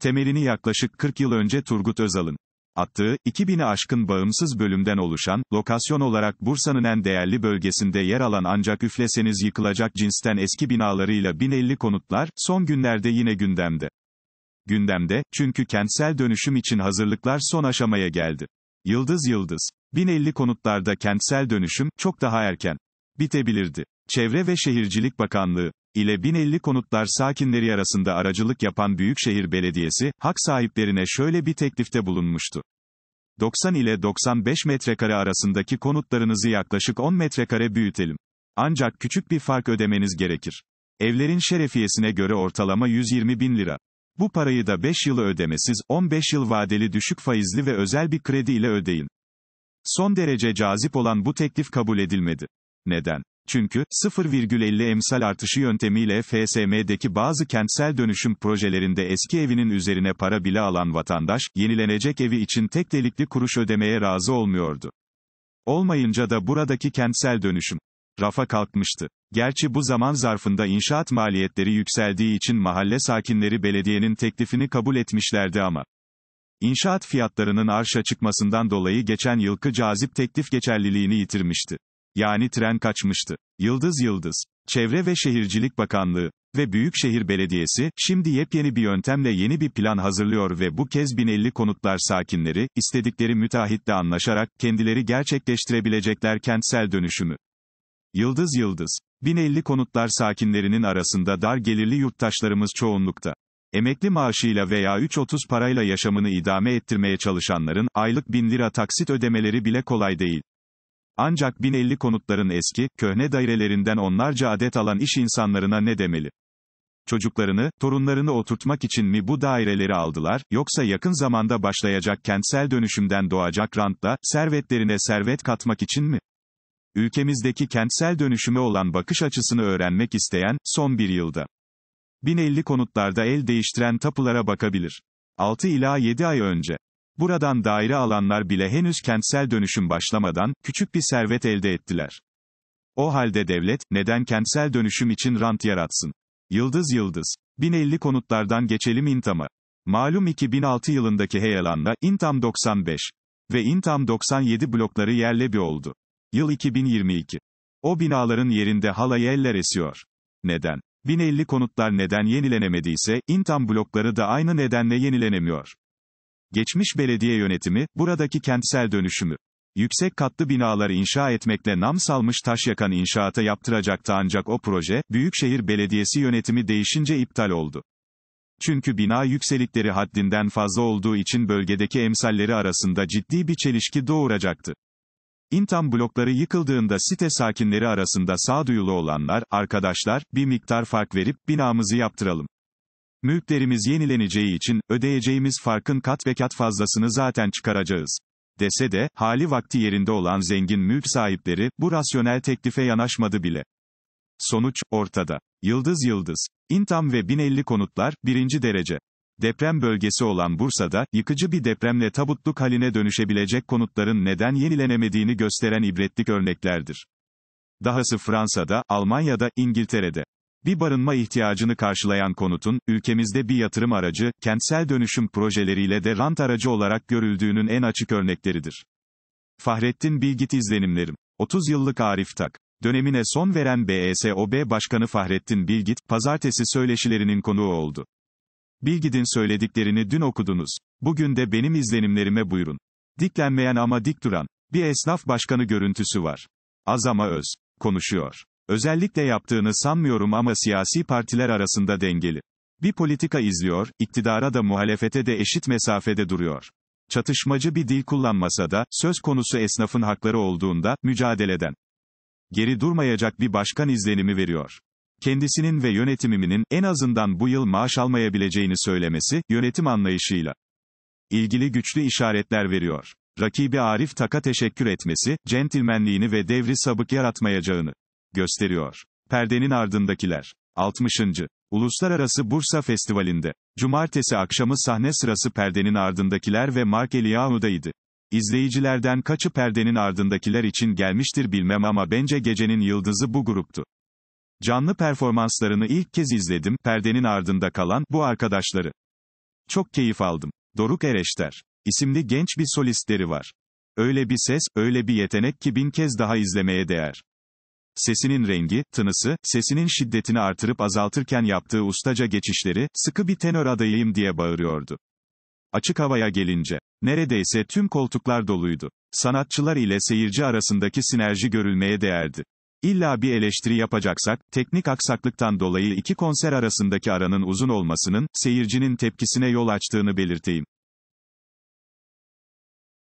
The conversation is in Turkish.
temelini yaklaşık 40 yıl önce Turgut Özal'ın attığı, 2000'i aşkın bağımsız bölümden oluşan, lokasyon olarak Bursa'nın en değerli bölgesinde yer alan ancak üfleseniz yıkılacak cinsten eski binalarıyla 1050 konutlar, son günlerde yine gündemde. Gündemde, çünkü kentsel dönüşüm için hazırlıklar son aşamaya geldi. Yıldız Yıldız. 1050 konutlarda kentsel dönüşüm, çok daha erken. Bitebilirdi. Çevre ve Şehircilik Bakanlığı, ile 1050 konutlar sakinleri arasında aracılık yapan Büyükşehir Belediyesi, hak sahiplerine şöyle bir teklifte bulunmuştu. 90 ile 95 metrekare arasındaki konutlarınızı yaklaşık 10 metrekare büyütelim. Ancak küçük bir fark ödemeniz gerekir. Evlerin şerefiyesine göre ortalama 120 bin lira. Bu parayı da 5 yılı ödemesiz, 15 yıl vadeli düşük faizli ve özel bir kredi ile ödeyin. Son derece cazip olan bu teklif kabul edilmedi. Neden? Çünkü, 0,50 emsal artışı yöntemiyle FSM'deki bazı kentsel dönüşüm projelerinde eski evinin üzerine para bile alan vatandaş, yenilenecek evi için tek delikli kuruş ödemeye razı olmuyordu. Olmayınca da buradaki kentsel dönüşüm rafa kalkmıştı. Gerçi bu zaman zarfında inşaat maliyetleri yükseldiği için mahalle sakinleri belediyenin teklifini kabul etmişlerdi ama İnşaat fiyatlarının arşa çıkmasından dolayı geçen yılki cazip teklif geçerliliğini yitirmişti yani tren kaçmıştı. Yıldız Yıldız, Çevre ve Şehircilik Bakanlığı ve Büyükşehir Belediyesi, şimdi yepyeni bir yöntemle yeni bir plan hazırlıyor ve bu kez 1050 konutlar sakinleri, istedikleri müteahhitle anlaşarak, kendileri gerçekleştirebilecekler kentsel dönüşümü. Yıldız Yıldız, 1050 konutlar sakinlerinin arasında dar gelirli yurttaşlarımız çoğunlukta. Emekli maaşıyla veya 3.30 parayla yaşamını idame ettirmeye çalışanların, aylık 1000 lira taksit ödemeleri bile kolay değil. Ancak 1050 konutların eski, köhne dairelerinden onlarca adet alan iş insanlarına ne demeli? Çocuklarını, torunlarını oturtmak için mi bu daireleri aldılar, yoksa yakın zamanda başlayacak kentsel dönüşümden doğacak rantla, servetlerine servet katmak için mi? Ülkemizdeki kentsel dönüşüme olan bakış açısını öğrenmek isteyen, son bir yılda. 1050 konutlarda el değiştiren tapulara bakabilir. 6 ila 7 ay önce. Buradan daire alanlar bile henüz kentsel dönüşüm başlamadan, küçük bir servet elde ettiler. O halde devlet, neden kentsel dönüşüm için rant yaratsın? Yıldız Yıldız. 1050 konutlardan geçelim İntam'a. Malum 2006 yılındaki heyelanla, intam 95 ve intam 97 blokları yerle bir oldu. Yıl 2022. O binaların yerinde hala yeller esiyor. Neden? 1050 konutlar neden yenilenemediyse, intam blokları da aynı nedenle yenilenemiyor. Geçmiş belediye yönetimi, buradaki kentsel dönüşümü, yüksek katlı binaları inşa etmekle nam salmış taş yakan inşaata yaptıracaktı ancak o proje, Büyükşehir Belediyesi yönetimi değişince iptal oldu. Çünkü bina yükselikleri haddinden fazla olduğu için bölgedeki emsalleri arasında ciddi bir çelişki doğuracaktı. İntam blokları yıkıldığında site sakinleri arasında sağduyulu olanlar, arkadaşlar, bir miktar fark verip, binamızı yaptıralım. Mülklerimiz yenileneceği için, ödeyeceğimiz farkın kat ve kat fazlasını zaten çıkaracağız. Dese de, hali vakti yerinde olan zengin mülk sahipleri, bu rasyonel teklife yanaşmadı bile. Sonuç, ortada. Yıldız Yıldız. İntam ve 1050 konutlar, birinci derece. Deprem bölgesi olan Bursa'da, yıkıcı bir depremle tabutluk haline dönüşebilecek konutların neden yenilenemediğini gösteren ibretlik örneklerdir. Dahası Fransa'da, Almanya'da, İngiltere'de. Bir barınma ihtiyacını karşılayan konutun, ülkemizde bir yatırım aracı, kentsel dönüşüm projeleriyle de rant aracı olarak görüldüğünün en açık örnekleridir. Fahrettin Bilgit izlenimlerim. 30 yıllık Arif Tak. Dönemine son veren BSOB e Başkanı Fahrettin Bilgit, pazartesi söyleşilerinin konuğu oldu. Bilgit'in söylediklerini dün okudunuz. Bugün de benim izlenimlerime buyurun. Diklenmeyen ama dik duran. Bir esnaf başkanı görüntüsü var. Az ama Öz. Konuşuyor. Özellikle yaptığını sanmıyorum ama siyasi partiler arasında dengeli. Bir politika izliyor, iktidara da muhalefete de eşit mesafede duruyor. Çatışmacı bir dil kullanmasa da, söz konusu esnafın hakları olduğunda, mücadeleden geri durmayacak bir başkan izlenimi veriyor. Kendisinin ve yönetimiminin, en azından bu yıl maaş almayabileceğini söylemesi, yönetim anlayışıyla ilgili güçlü işaretler veriyor. Rakibi Arif Tak'a teşekkür etmesi, centilmenliğini ve devri sabık yaratmayacağını gösteriyor. Perdenin ardındakiler. 60. Uluslararası Bursa Festivali'nde. Cumartesi akşamı sahne sırası perdenin ardındakiler ve Mark Eliyahu'daydı. İzleyicilerden kaçı perdenin ardındakiler için gelmiştir bilmem ama bence gecenin yıldızı bu gruptu. Canlı performanslarını ilk kez izledim, perdenin ardında kalan, bu arkadaşları. Çok keyif aldım. Doruk Ereşter. isimli genç bir solistleri var. Öyle bir ses, öyle bir yetenek ki bin kez daha izlemeye değer sesinin rengi, tınısı, sesinin şiddetini artırıp azaltırken yaptığı ustaca geçişleri, sıkı bir tenör adayıyım diye bağırıyordu. Açık havaya gelince, neredeyse tüm koltuklar doluydu. Sanatçılar ile seyirci arasındaki sinerji görülmeye değerdi. İlla bir eleştiri yapacaksak, teknik aksaklıktan dolayı iki konser arasındaki aranın uzun olmasının, seyircinin tepkisine yol açtığını belirteyim.